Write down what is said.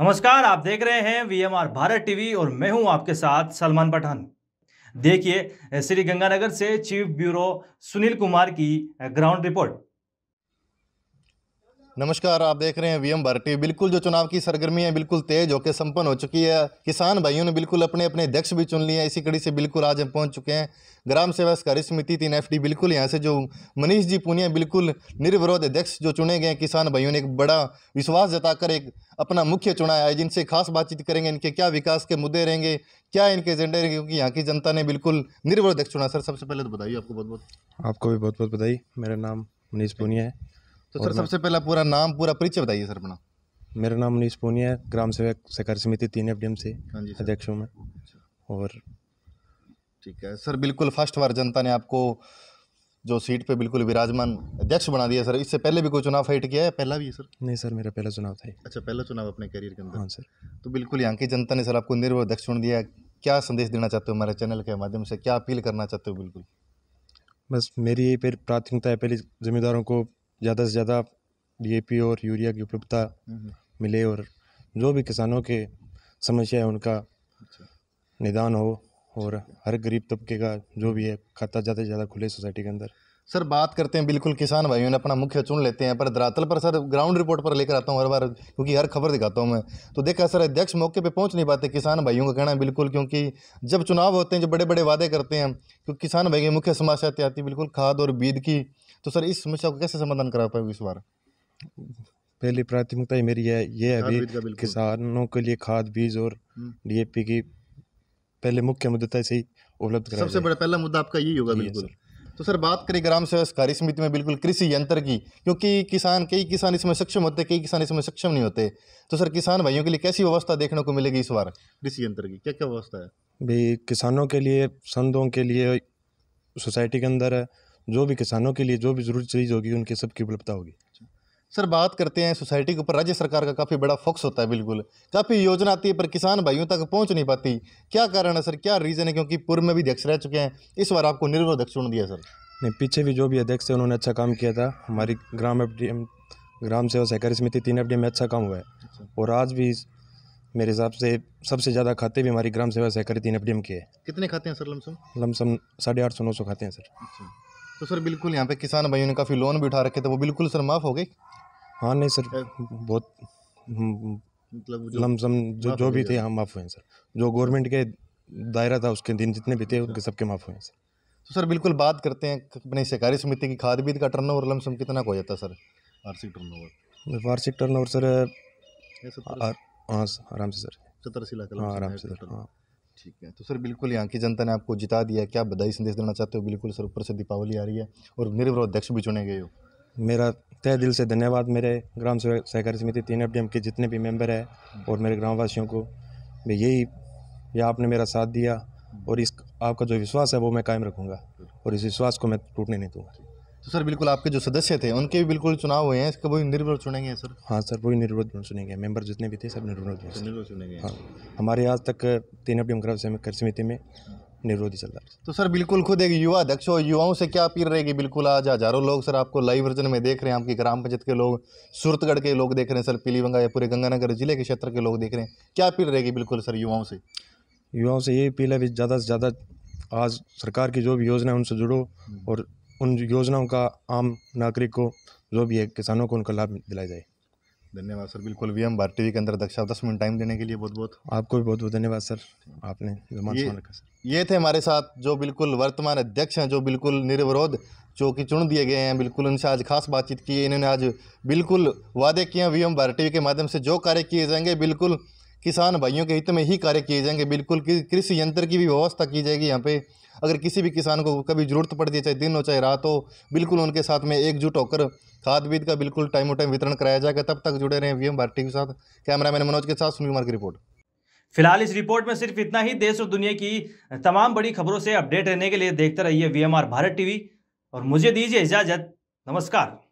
नमस्कार आप देख रहे हैं वीएमआर भारत टीवी और मैं हूं आपके साथ सलमान पठान देखिए श्री गंगानगर से चीफ ब्यूरो सुनील कुमार की ग्राउंड रिपोर्ट नमस्कार आप देख रहे हैं वीएम भारती बिल्कुल जो चुनाव की सरगर्मियां बिल्कुल तेज होकर संपन्न हो चुकी है किसान भाइयों ने बिल्कुल अपने अपने अध्यक्ष भी चुन लिए हैं इसी कड़ी से बिल्कुल आज हम पहुंच चुके हैं ग्राम सेवा सहकारी समिति तीन एफ बिल्कुल यहाँ से जो मनीष जी पुनिया बिल्कुल निर्विरोध अध्यक्ष जो चुने गए किसान भाइयों ने एक बड़ा विश्वास जताकर एक अपना मुख्य चुना है जिनसे खास बातचीत करेंगे इनके क्या विकास के मुद्दे रहेंगे क्या इनके एजेंडे रहेंगे क्योंकि यहाँ की जनता ने बिल्कुल निर्विरोध अध्यक्ष चुना सर सबसे पहले तो बताइए आपको बहुत बहुत आपको भी बहुत बहुत बधाई मेरा नाम मनीष पुनिया है तो सर सबसे पहला पूरा नाम पूरा परिचय बताइए सर अपना मेरा नाम मनीष पूनिया है ग्राम सेवक सहकारी समिति तीन एफ डी एम हाँ से अध्यक्ष हूँ मैं अच्छा। और ठीक है सर बिल्कुल फर्स्ट बार जनता ने आपको जो सीट पे बिल्कुल विराजमान अध्यक्ष बना दिया सर इससे पहले भी कोई चुनाव फाइट किया है पहला भी है सर नहीं सर मेरा पहला चुनाव था अच्छा पहला चुनाव अपने करियर के अंदर हाँ सर तो बिल्कुल यहाँ की जनता ने सर आपको निर्भर अध्यक्ष चुन दिया क्या संदेश देना चाहते हो हमारे चैनल के माध्यम से क्या अपील करना चाहते हो बिल्कुल बस मेरी यही प्राथमिकता है पहले जिम्मेदारों को ज़्यादा से ज़्यादा डी और यूरिया की उपलब्धता हम्म, हम्म। मिले और जो भी किसानों के समस्या है उनका अच्छा। निदान हो और हर गरीब तबके का जो भी है खाता ज़्यादा से ज़्यादा खुले सोसाइटी के अंदर सर बात करते हैं बिल्कुल किसान भाइयों ने अपना मुख्य चुन लेते हैं पर धरातल पर सर ग्राउंड रिपोर्ट पर लेकर आता हूँ हर बार क्योंकि हर खबर दिखाता हूँ मैं तो देखा सर अध्यक्ष मौके पे पहुंच नहीं पाते किसान भाइयों का कहना है बिल्कुल क्योंकि जब चुनाव होते हैं जब बड़े बड़े वादे करते हैं क्योंकि तो किसान भाई की मुख्य समस्या आती है बिल्कुल खाद और बीज की तो सर इस समस्या को कैसे समाधान करा पाएगी इस बार पहली प्राथमिकता ही मेरी है ये अभी किसानों के लिए खाद बीज और डी हम्म। की पहले मुख्य मुद्दा तो ही उपलब्ध सबसे बड़ा पहला मुद्दा आपका यही होगा बिल्कुल तो सर बात करें ग्राम सेवा सहकारी समिति में बिल्कुल कृषि यंत्र की क्योंकि किसान कई किसान इसमें सक्षम होते कई किसान इसमें सक्षम नहीं होते तो सर किसान भाइयों के लिए कैसी व्यवस्था देखने को मिलेगी इस बार कृषि यंत्र की क्या क्या व्यवस्था है भाई किसानों के लिए संतों के लिए सोसाइटी के अंदर जो भी किसानों के लिए जो भी जरूरी चीज़ होगी उनकी सबकी उपलब्धता होगी सर बात करते हैं सोसाइटी के ऊपर राज्य सरकार का काफ़ी बड़ा फोकस होता है बिल्कुल काफ़ी योजना आती है पर किसान भाइयों तक पहुंच नहीं पाती क्या कारण है सर क्या रीज़न है क्योंकि पूर्व में भी अध्यक्ष रह चुके हैं इस बार आपको निर्भर अध्यक्ष चुन दिया सर नहीं पीछे भी जो भी अध्यक्ष थे उन्होंने अच्छा काम किया था हमारी ग्राम एफ ग्राम सेवा सहकारी समिति तीन एफ में अच्छा काम हुआ है अच्छा। और आज भी मेरे हिसाब से सबसे ज़्यादा खाते भी हमारी ग्राम सेवा सहकारी तीन एफ के हैं कितने खाते हैं सर लमसम लमसम साढ़े आठ सौ नौ सौ खाते हैं सर अच्छा। तो सर बिल्कुल यहाँ पे किसान भाइयों ने काफ़ी लोन भी उठा रखे थे वो बिल्कुल सर माफ़ हो गए हाँ नहीं सर बहुत मतलब लमसम जो जो भी थे हाँ माफ़ हुए हैं सर जो गवर्नमेंट के दायरा था उसके दिन जितने भी थे अच्छा। उनके सबके माफ़ हुए हैं सर तो सर बिल्कुल बात करते हैं अपनी सहकारी समिति की खाद बीत का टर्न ओवर लमसम कितना हो जाता सर वार्षिक टर्न ओवर वार्षिक टर्न ओवर सर हाँ आराम से सर सत्तर अस्सी लाख हाँ, आराम से सर हाँ ठीक है तो सर बिल्कुल यहाँ की जनता ने आपको जिता दिया क्या बधाई संदेश देना चाहते हो बिल्कुल सर ऊपर से दीपावली आ रही है और निर्भर अध्यक्ष भी चुने गए हो मेरा तय दिल से धन्यवाद मेरे ग्राम सहकारी समिति तीन एफ के जितने भी मेंबर हैं और मेरे ग्रामवासियों को मैं यही या आपने मेरा साथ दिया हम्म। और इस आपका जो विश्वास है वो मैं कायम रखूँगा और इस विश्वास को मैं टूटने नहीं दूँगा तो सर बिल्कुल आपके जो सदस्य थे उनके भी बिल्कुल चुनाव हुए हैं इसका वही निर्भर चुनेंगे सर हाँ सर वही निर्भर चुनेंगे मेंबर जितने भी थे सब निर्भर निर्भर चुनेंगे हाँ हमारे आज तक तीन अपनी कर समिति में निर्रोधी चल रहा है तो सर बिल्कुल खुद एक युवा अध्यक्ष हो युवाओं से क्या अपील रहेगी बिल्कुल आज हजारों लोग सर आपको लाइव वर्जन में देख रहे हैं आपकी ग्राम पंचायत के लोग सूरतगढ़ के लोग देख रहे हैं सर पीलीबंगा या पूरे गंगानगर जिले के क्षेत्र के लोग देख रहे हैं क्या अपील रहेगी बिल्कुल सर युवाओं से युवाओं से यही अपील है ज़्यादा से ज़्यादा आज सरकार की जो भी योजना है उनसे जुड़ो हम्म। और उन योजनाओं का आम नागरिक को जो भी है किसानों को उनका लाभ दिलाया जाए धन्यवाद सर बिल्कुल वी एम भारत टीवी के अंदर दक्षा दस मिनट टाइम देने के लिए बहुत बहुत आपको भी बहुत बहुत धन्यवाद सर आपने ये, सर ये थे हमारे साथ जो बिल्कुल वर्तमान अध्यक्ष हैं जो बिल्कुल निर्विरोध जो कि चुन दिए गए हैं बिल्कुल उनसे आज खास बातचीत की है इन्होंने आज बिल्कुल वादे किए हैं वी एम भारत टीवी के माध्यम से जो कार्य किए जाएंगे बिल्कुल किसान भाइयों के हित में ही कार्य किए जाएंगे बिल्कुल कृषि यंत्र की भी व्यवस्था की जाएगी यहाँ पे अगर किसी भी किसान को कभी ज़रूरत पड़ती है चाहे दिन हो चाहे रात हो बिल्कुल उनके साथ में एकजुट होकर खाद बीज का बिल्कुल टाइम टू टाइम वितरण कराया जाएगा तब तक जुड़े रहें वीएम भारती के साथ कैमरामैन मनोज के साथ सुनील कुमार की रिपोर्ट फिलहाल इस रिपोर्ट में सिर्फ इतना ही देश और दुनिया की तमाम बड़ी खबरों से अपडेट रहने के लिए देखते रहिए वीएमआर भारत टीवी और मुझे दीजिए इजाजत नमस्कार